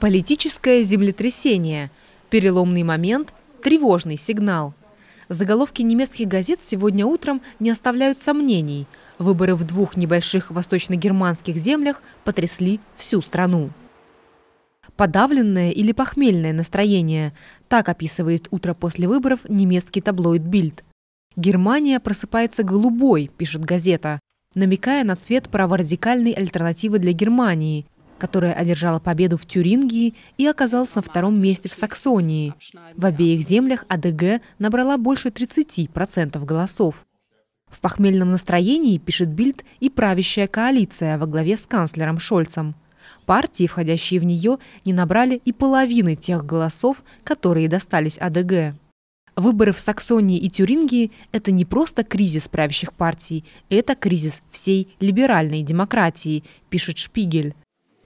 Политическое землетрясение. Переломный момент. Тревожный сигнал. Заголовки немецких газет сегодня утром не оставляют сомнений. Выборы в двух небольших восточно-германских землях потрясли всю страну. Подавленное или похмельное настроение – так описывает утро после выборов немецкий таблоид «Бильд». «Германия просыпается голубой», – пишет газета, намекая на цвет праворадикальной альтернативы для Германии – которая одержала победу в Тюрингии и оказалась на втором месте в Саксонии. В обеих землях АДГ набрала больше 30% голосов. В похмельном настроении, пишет Бильд, и правящая коалиция во главе с канцлером Шольцем. Партии, входящие в нее, не набрали и половины тех голосов, которые достались АДГ. Выборы в Саксонии и Тюрингии – это не просто кризис правящих партий, это кризис всей либеральной демократии, пишет Шпигель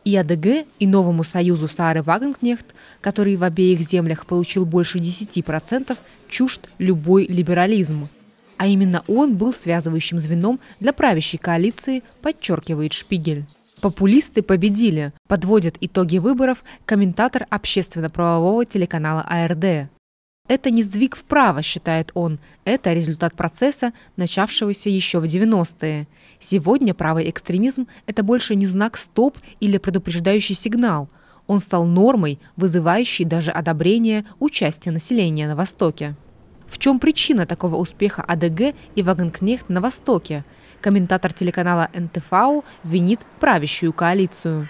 и АДГ, и новому союзу Саары Вагенкнехт, который в обеих землях получил больше 10%, чужд любой либерализм. А именно он был связывающим звеном для правящей коалиции, подчеркивает Шпигель. Популисты победили, подводят итоги выборов комментатор общественно-правового телеканала АРД. Это не сдвиг вправо, считает он. Это результат процесса, начавшегося еще в 90-е. Сегодня правый экстремизм – это больше не знак «стоп» или предупреждающий сигнал. Он стал нормой, вызывающей даже одобрение участия населения на Востоке. В чем причина такого успеха АДГ и Вагенкнехт на Востоке? Комментатор телеканала НТФАУ винит правящую коалицию.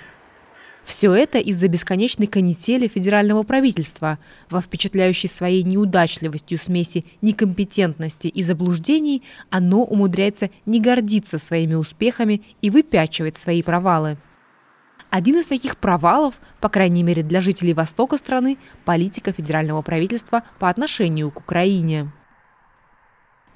Все это из-за бесконечной канители федерального правительства, во впечатляющей своей неудачливостью смеси некомпетентности и заблуждений оно умудряется не гордиться своими успехами и выпячивать свои провалы. Один из таких провалов, по крайней мере для жителей востока страны, политика федерального правительства по отношению к Украине.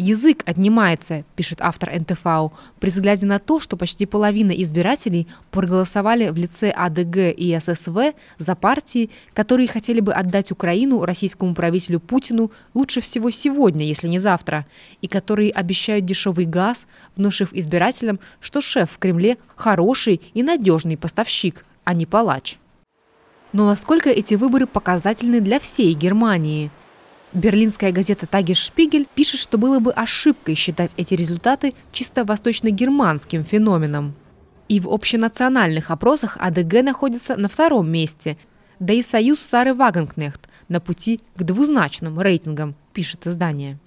Язык отнимается, пишет автор НТФАУ, при взгляде на то, что почти половина избирателей проголосовали в лице АДГ и ССВ за партии, которые хотели бы отдать Украину российскому правителю Путину лучше всего сегодня, если не завтра, и которые обещают дешевый газ, внушив избирателям, что шеф в Кремле хороший и надежный поставщик, а не палач. Но насколько эти выборы показательны для всей Германии – Берлинская газета «Тагис Шпигель» пишет, что было бы ошибкой считать эти результаты чисто восточно-германским феноменом. И в общенациональных опросах АДГ находится на втором месте, да и союз Сары Вагенкнехт на пути к двузначным рейтингам, пишет издание.